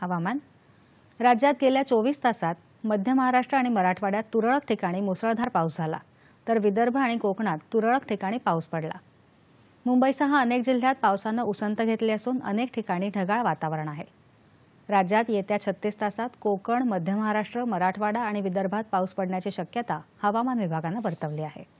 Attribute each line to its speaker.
Speaker 1: हवामान राज्यात गेल्या चोवीस तासात मध्य महाराष्ट्र आणि मराठवाड्यात तुरळक ठिकाणी मुसळधार पाऊस झाला तर विदर्भ आणि कोकणात तुरळक ठिकाणी पाऊस पडला मुंबईसह अनेक जिल्ह्यात पावसानं उसंत घेतली असून अनेक ठिकाणी ढगाळ वातावरण आहे राज्यात येत्या छत्तीस तासात कोकण मध्य महाराष्ट्र मराठवाडा आणि विदर्भात पाऊस पडण्याची शक्यता हवामान विभागानं वर्तवली आहे